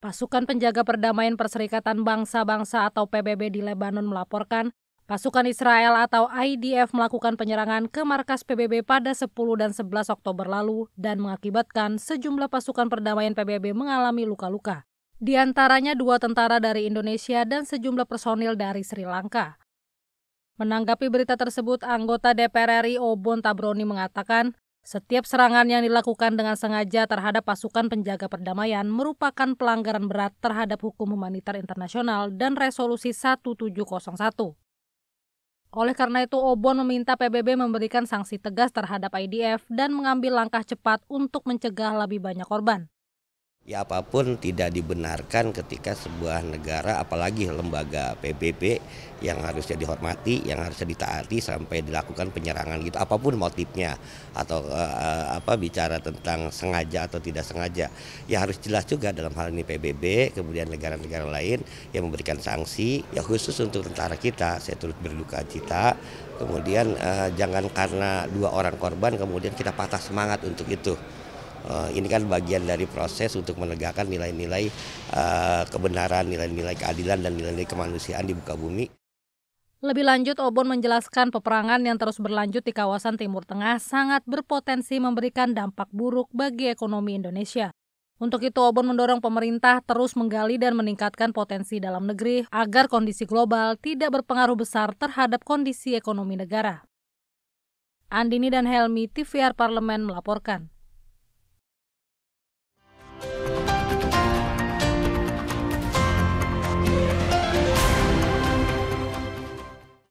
Pasukan Penjaga Perdamaian Perserikatan Bangsa-Bangsa atau PBB di Lebanon melaporkan pasukan Israel atau IDF melakukan penyerangan ke markas PBB pada 10 dan 11 Oktober lalu dan mengakibatkan sejumlah pasukan perdamaian PBB mengalami luka-luka. Di antaranya dua tentara dari Indonesia dan sejumlah personil dari Sri Lanka. Menanggapi berita tersebut, anggota DPR RI Obon Tabroni mengatakan setiap serangan yang dilakukan dengan sengaja terhadap pasukan penjaga perdamaian merupakan pelanggaran berat terhadap hukum humanitar internasional dan resolusi 1701. Oleh karena itu, Obon meminta PBB memberikan sanksi tegas terhadap IDF dan mengambil langkah cepat untuk mencegah lebih banyak korban. Ya apapun tidak dibenarkan ketika sebuah negara apalagi lembaga PBB yang harusnya dihormati, yang harusnya ditaati sampai dilakukan penyerangan gitu apapun motifnya atau uh, apa bicara tentang sengaja atau tidak sengaja. Ya harus jelas juga dalam hal ini PBB kemudian negara-negara lain yang memberikan sanksi ya khusus untuk tentara kita. Saya turut berduka cita. Kemudian uh, jangan karena dua orang korban kemudian kita patah semangat untuk itu. Uh, ini kan bagian dari proses untuk menegakkan nilai-nilai uh, kebenaran, nilai-nilai keadilan, dan nilai-nilai kemanusiaan di buka bumi. Lebih lanjut, Obon menjelaskan peperangan yang terus berlanjut di kawasan Timur Tengah sangat berpotensi memberikan dampak buruk bagi ekonomi Indonesia. Untuk itu, Obon mendorong pemerintah terus menggali dan meningkatkan potensi dalam negeri agar kondisi global tidak berpengaruh besar terhadap kondisi ekonomi negara. Andini dan Helmi, TVR Parlemen melaporkan.